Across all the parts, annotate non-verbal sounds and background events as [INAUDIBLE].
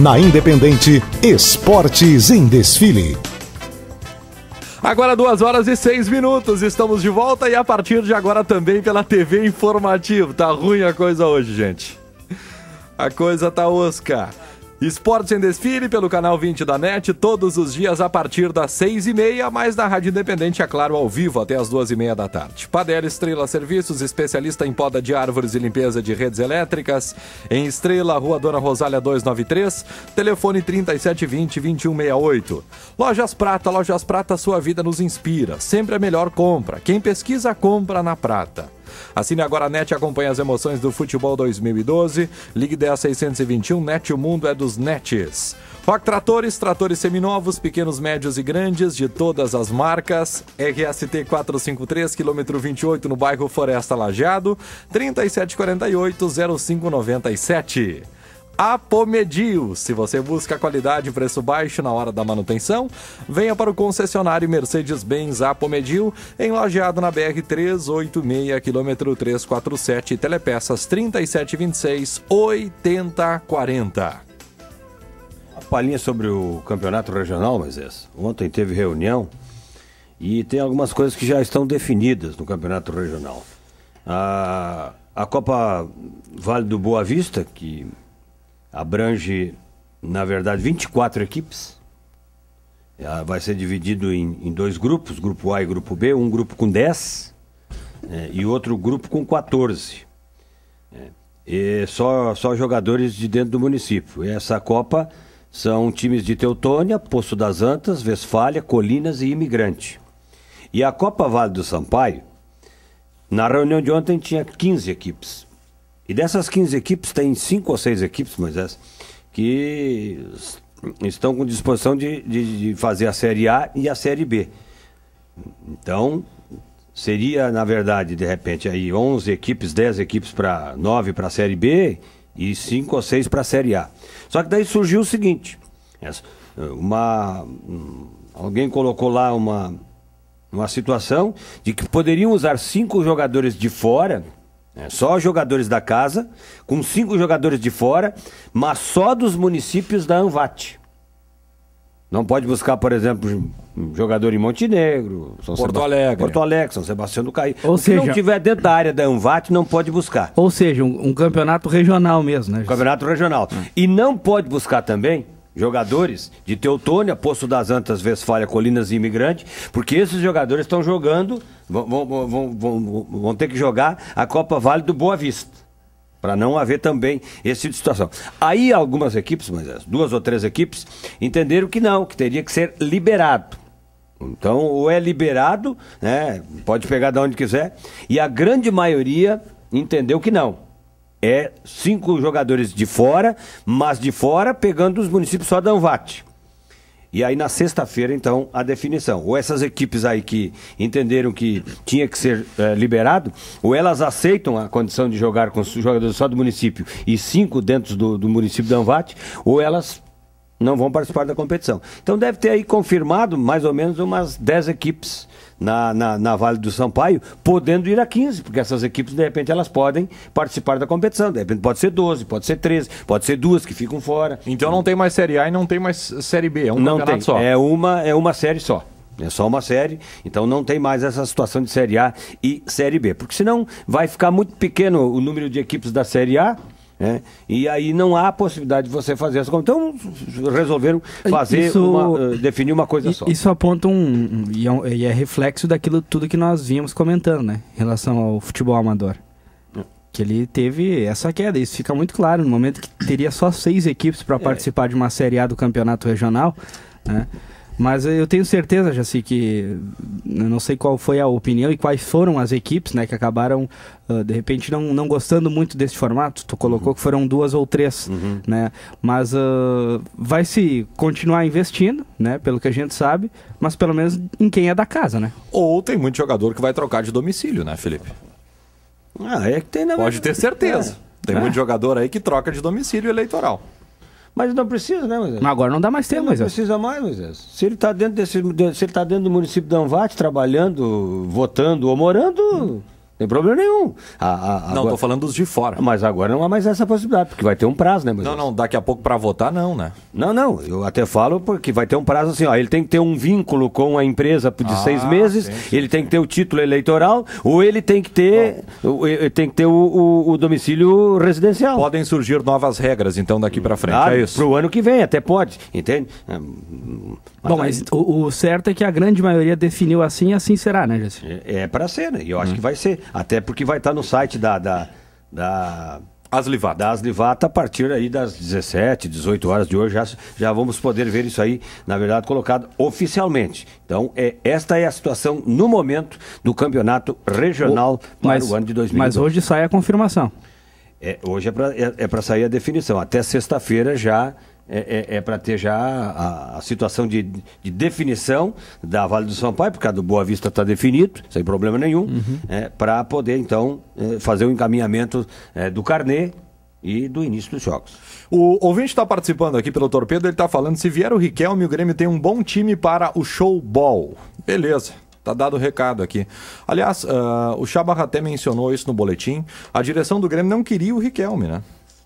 Na Independente, Esportes em Desfile. Agora duas horas e seis minutos, estamos de volta e a partir de agora também pela TV Informativo. Tá ruim a coisa hoje, gente. A coisa tá osca. Esporte em Desfile pelo canal 20 da NET, todos os dias a partir das 6 e meia, mas na Rádio Independente, é claro, ao vivo até as 2 e meia da tarde. Padela Estrela Serviços, especialista em poda de árvores e limpeza de redes elétricas, em Estrela, Rua Dona Rosália 293, telefone 3720-2168. Lojas Prata, Lojas Prata, sua vida nos inspira, sempre a melhor compra. Quem pesquisa, compra na Prata. Assine agora a NET e acompanhe as emoções do futebol 2012. Ligue 10621, NET, o mundo é dos NETs. Rock Tratores, tratores seminovos, pequenos, médios e grandes, de todas as marcas. RST 453, quilômetro 28, no bairro Floresta Lajeado, 3748 0597. Apomedil. Se você busca qualidade e preço baixo na hora da manutenção, venha para o concessionário Mercedes-Benz Apomedil, em Lajeado na BR 386, quilômetro 347, telepeças 3726 8040. Uma palhinha sobre o campeonato regional, Moisés. Ontem teve reunião e tem algumas coisas que já estão definidas no campeonato regional. A, a Copa Vale do Boa Vista, que abrange, na verdade, 24 equipes. É, vai ser dividido em, em dois grupos, grupo A e grupo B, um grupo com 10 é, e outro grupo com 14. É, e só, só jogadores de dentro do município. E essa Copa são times de Teutônia, Poço das Antas, Vesfália, Colinas e Imigrante. E a Copa Vale do Sampaio, na reunião de ontem tinha 15 equipes. E dessas 15 equipes, tem cinco ou seis equipes, Moisés, que estão com disposição de, de, de fazer a Série A e a Série B. Então, seria, na verdade, de repente, aí 11 equipes, 10 equipes para 9 para a Série B e 5 ou 6 para a Série A. Só que daí surgiu o seguinte, uma alguém colocou lá uma uma situação de que poderiam usar cinco jogadores de fora é, só jogadores da casa, com cinco jogadores de fora, mas só dos municípios da ANVAT. Não pode buscar, por exemplo, um jogador em Montenegro, São Porto Seba... Alegre. Porto Alegre, São Sebastião do Caí. Ou o seja, não tiver dentro da área da ANVAT, não pode buscar. Ou seja, um, um campeonato regional mesmo, né? Um campeonato regional. Hum. E não pode buscar também jogadores de Teutônia, Poço das Antas, Vesfalha, Colinas e Imigrante, porque esses jogadores estão jogando, vão, vão, vão, vão, ter que jogar a Copa Vale do Boa Vista. Para não haver também esse tipo de situação. Aí algumas equipes, mas duas ou três equipes, entenderam que não, que teria que ser liberado. Então, ou é liberado, né? Pode pegar de onde quiser. E a grande maioria entendeu que não é cinco jogadores de fora, mas de fora pegando os municípios só da Anvat. E aí na sexta-feira, então, a definição. Ou essas equipes aí que entenderam que tinha que ser é, liberado, ou elas aceitam a condição de jogar com os jogadores só do município e cinco dentro do, do município da Anvat, ou elas não vão participar da competição. Então deve ter aí confirmado mais ou menos umas 10 equipes na, na, na, Vale do Sampaio, podendo ir a 15, porque essas equipes, de repente, elas podem participar da competição. De repente pode ser 12, pode ser 13, pode ser duas que ficam fora. Então não tem mais Série A e não tem mais Série B, é um não tem. só. É uma, é uma série só. É só uma série, então não tem mais essa situação de Série A e Série B. Porque senão vai ficar muito pequeno o número de equipes da Série A né? E aí não há possibilidade de você fazer essa Então resolveram fazer isso, uma, eh, definir uma coisa só. Isso aponta um, é um e é reflexo daquilo tudo que nós vínhamos comentando, né? Em relação ao futebol amador. É. Que ele teve essa queda, isso fica muito claro. No momento que teria só seis equipes para é. participar de uma Série A do campeonato regional, né? Mas eu tenho certeza, Jaci, que eu não sei qual foi a opinião e quais foram as equipes né, que acabaram, uh, de repente, não, não gostando muito desse formato. Tu colocou uhum. que foram duas ou três, uhum. né? Mas uh, vai se continuar investindo, né? Pelo que a gente sabe, mas pelo menos em quem é da casa, né? Ou tem muito jogador que vai trocar de domicílio, né, Felipe? Ah, é que tem, Pode ter certeza. É. Tem é. muito jogador aí que troca de domicílio eleitoral. Mas não precisa, né, Moisés? Agora não dá mais tempo, Moisés. Não precisa mais, Moisés. Se ele está dentro, desse, se ele tá dentro do município de Anvate, trabalhando, votando ou morando... Hum. Não tem problema nenhum. A, a, não, agora... tô falando dos de fora. Mas agora não há mais essa possibilidade, porque vai ter um prazo, né, Moisés? Não, não, daqui a pouco para votar, não, né? Não, não, eu até falo porque vai ter um prazo assim, ó, ele tem que ter um vínculo com a empresa de ah, seis meses, sim, sim. ele tem que ter o título eleitoral, ou ele tem que ter, Bom, o, tem que ter o, o, o, domicílio residencial. Podem surgir novas regras, então, daqui para frente, é ah, isso? Pro ano que vem, até pode, entende? Ah, hum, mas Bom, mas o, o, certo é que a grande maioria definiu assim e assim será, né, Jesse? É, é para ser, né? Eu acho hum. que vai ser. Até porque vai estar tá no site da. da, da... Aslivata. a partir aí das 17, 18 horas de hoje, já, já vamos poder ver isso aí, na verdade, colocado oficialmente. Então, é, esta é a situação no momento do campeonato regional o, para o ano de 2020. Mas hoje sai a confirmação. É, hoje é para é, é sair a definição. Até sexta-feira já é, é, é para ter já a, a situação de, de, definição da Vale do Sampaio, porque a do Boa Vista está definido, sem problema nenhum, uhum. é, para poder, então, é, fazer o um encaminhamento é, do carnet e do início dos jogos. O ouvinte está participando aqui pelo Torpedo, ele está falando, se vier o Riquelme, o Grêmio tem um bom time para o showball. Beleza. Tá dado o recado aqui. Aliás, uh, o Chabarra até mencionou isso no boletim. A direção do Grêmio não queria o Riquelme, né?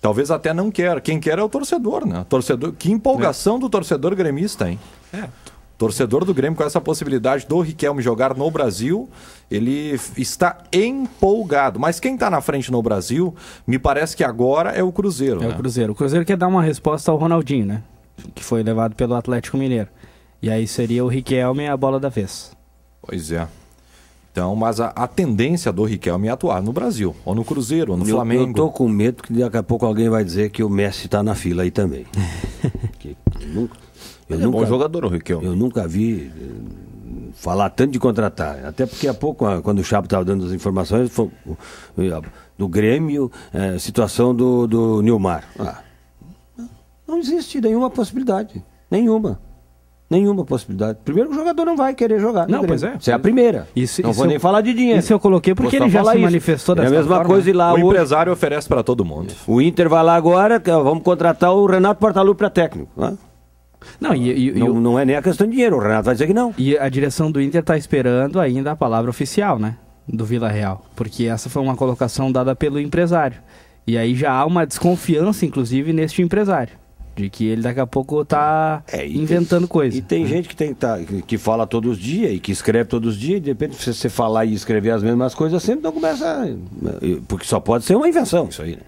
Talvez até não quer. Quem quer é o torcedor, né? Torcedor, que empolgação é. do torcedor gremista, hein? É. Torcedor do Grêmio com essa possibilidade do Riquelme jogar no Brasil, ele está empolgado. Mas quem está na frente no Brasil, me parece que agora é o Cruzeiro. É né? o Cruzeiro. O Cruzeiro quer dar uma resposta ao Ronaldinho, né? Que foi levado pelo Atlético Mineiro. E aí seria o Riquelme a bola da vez. Pois é. Então, mas a, a, tendência do Riquelme é atuar no Brasil, ou no Cruzeiro, ou no eu, Flamengo. Eu tô com medo que daqui a pouco alguém vai dizer que o Messi está na fila aí também. [LAUGHS] que, nunca, eu é nunca, bom jogador o Riquelme. Eu nunca vi eh, falar tanto de contratar. Até porque há pouco, ah, quando o Chapo estava dando as informações foi, eh, ah, do Grêmio, é, situação do, do Nilmar. Ah, não existe nenhuma possibilidade. Nenhuma. Nenhuma possibilidade. Primeiro, o jogador não vai querer jogar. Não, pois é. Isso é a primeira. Isso, não isso vou eu, nem falar de dinheiro. Isso eu coloquei porque ele já se isso. manifestou dessa É a mesma forma. coisa lá. O hoje, empresário oferece para todo mundo. Isso. O Inter vai lá agora, vamos contratar o Renato Portaluppi para técnico. Né? Não, e, e, não, e o, não é nem a questão de dinheiro, o Renato vai dizer que não. E a direção do Inter está esperando ainda a palavra oficial, né? Do Vila Real. Porque essa foi uma colocação dada pelo empresário. E aí já há uma desconfiança, inclusive, neste empresário. De que ele daqui a pouco tá é, inventando tem, coisa. E tem é. gente que, tem, tá, que fala todos os dias e que escreve todos os dias, e de repente, se você falar e escrever as mesmas coisas sempre, não começa. Né, porque só pode ser uma invenção isso aí, né?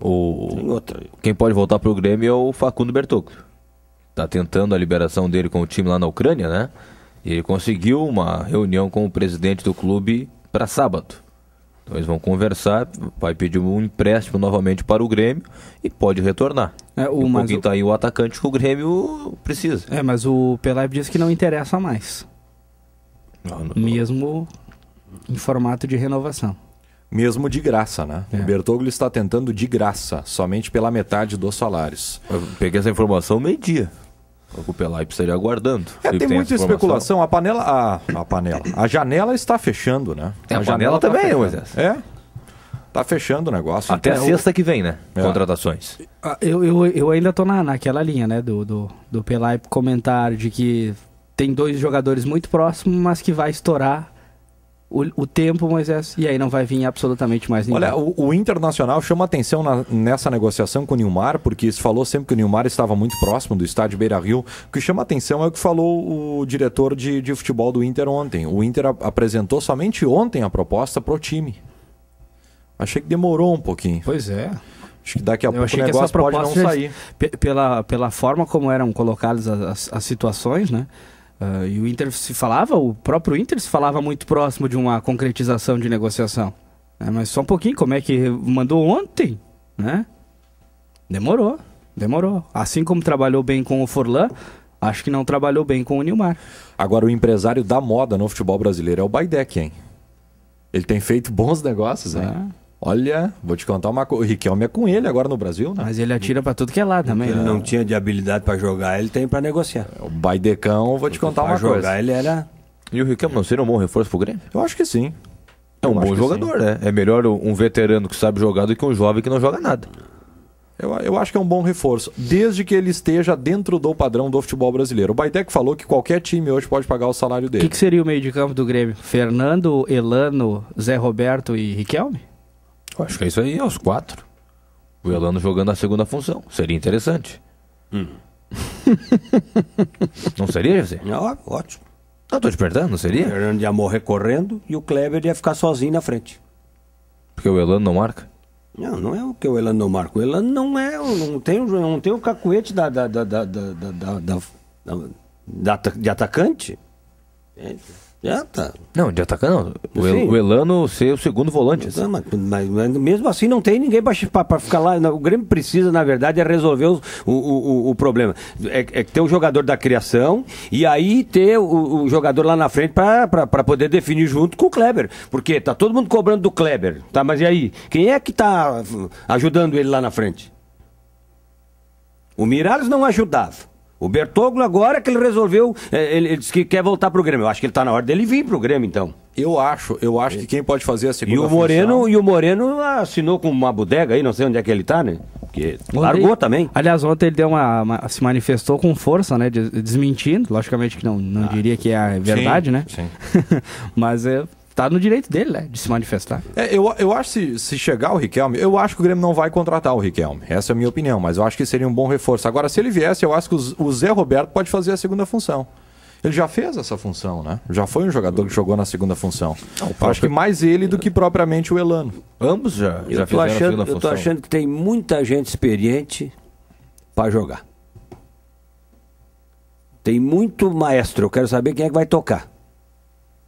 O, quem pode voltar pro Grêmio é o Facundo Bertocco. Tá tentando a liberação dele com o time lá na Ucrânia, né? E ele conseguiu uma reunião com o presidente do clube para sábado. Então eles vão conversar, vai pedir um empréstimo novamente para o Grêmio e pode retornar. É, o, um pouquinho tá aí o atacante que o Grêmio precisa. É, mas o Pelé disse que não interessa mais. Não, ah, não, Mesmo não. em formato de renovação. Mesmo de graça, né? É. O Bertogli está tentando de graça, somente pela metade dos salários. Eu peguei essa informação meio-dia. O Pelaip estaria aguardando. É, tem, muita especulação. A panela. A, a panela. A janela está fechando, né? É, a, a janela, janela tá também, Moisés. É. Tá fechando o negócio. Até então, sexta que vem, né? É. Contratações. Ah, eu, eu, eu ainda tô na, naquela linha, né? Do, do, do Pelai comentar de que tem dois jogadores muito próximos, mas que vai estourar o, o tempo, Moisés, é assim. e aí não vai vir absolutamente mais ninguém. Olha, o, o Internacional chama atenção na, nessa negociação com o Nilmar, porque se falou sempre que o Nilmar estava muito próximo do estádio Beira-Rio. O que chama atenção é o que falou o diretor de, de futebol do Inter ontem. O Inter ap apresentou somente ontem a proposta para o time. Achei que demorou um pouquinho. Pois é. Acho que daqui a Eu pouco o negócio pode não sair. Pela, pela forma como eram colocadas as, as situações, né? Uh, e o Inter se falava, o próprio Inter se falava muito próximo de uma concretização de negociação. É, mas só um pouquinho, como é que mandou ontem, né? Demorou, demorou. Assim como trabalhou bem com o Forlan, acho que não trabalhou bem com o Nilmar. Agora, o empresário da moda no futebol brasileiro é o Baidec, hein? Ele tem feito bons negócios, hein? É. Olha, vou te contar uma coisa. O Riquelme é com ele agora no Brasil, né? Mas ele atira para tudo que é lá também. Ele né? não tinha de habilidade para jogar, ele tem para negociar. É, o Baidecão, vou te contar uma jogar, coisa. jogar, ele era. E o Riquelme não seria um bom reforço pro Grêmio? Eu acho que sim. É um eu bom jogador, né? É melhor um veterano que sabe jogar do que um jovem que não joga nada. Eu, eu acho que é um bom reforço, desde que ele esteja dentro do padrão do futebol brasileiro. O Baidec falou que qualquer time hoje pode pagar o salário dele. O que, que seria o meio de campo do Grêmio? Fernando, Elano, Zé Roberto e Riquelme? Eu acho que é isso aí, aos quatro. O Elano jogando a segunda função. Seria interessante. Hum. não seria, José? Não, ótimo. Eu tô te perguntando, não seria? O Fernando ia morrer correndo e o Kleber ia ficar sozinho na frente. Porque o Elano não marca? Não, não é o que o Elano não marca. O Elano não é. Não tem, não tem o cacuete da, da, da, da, da, da, da, da, da de atacante. Entende? Já é, tá. Não, de atacar não. O, El, o, Elano ser o segundo volante. Assim. Não, mas, mas, mas, mesmo assim não tem ninguém para ficar lá. O Grêmio precisa, na verdade, é resolver o, o, o, problema. É, é ter o jogador da criação e aí ter o, o jogador lá na frente para poder definir junto com o Kleber. Porque tá todo mundo cobrando do Kleber. Tá, mas e aí? Quem é que tá ajudando ele lá na frente? O Miralles não ajudava. O Bertoglo agora que ele resolveu, é, ele, ele disse que quer voltar pro Grêmio. Eu acho que ele tá na hora dele vir pro Grêmio, então. Eu acho, eu acho que quem pode fazer a segunda e o Moreno função... E o Moreno assinou com uma bodega aí, não sei onde é que ele tá, né? Porque largou ontem, também. Aliás, ontem ele deu uma, uma, se manifestou com força, né? Des, desmentindo, logicamente que não, não ah, diria que é a verdade, sim, né? Sim. [LAUGHS] Mas é, tá no direito dele, né? De se manifestar. É, eu, eu acho se, se chegar o Riquelme, eu acho que o Grêmio não vai contratar o Riquelme. Essa é a minha opinião, mas eu acho que seria um bom reforço. Agora, se ele viesse, eu acho que o, o Zé Roberto pode fazer a segunda função. Ele já fez essa função, né? Já foi um jogador que jogou na segunda função. Não, próprio... Acho que mais ele do que propriamente o Elano. Ambos já, eu já tô achando, a segunda função. Eu tô achando que tem muita gente experiente para jogar. Tem muito maestro. Eu quero saber quem é que vai tocar.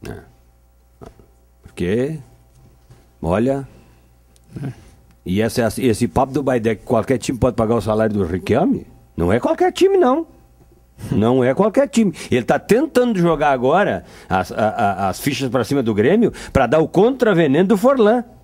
É. Porque, olha. É. E essa, esse papo do Baidec, qualquer time pode pagar o salário do Riquelme? Não é qualquer time, não. Não é qualquer time. Ele está tentando jogar agora as, a, a, as fichas para cima do Grêmio para dar o contraveneno do Forlan.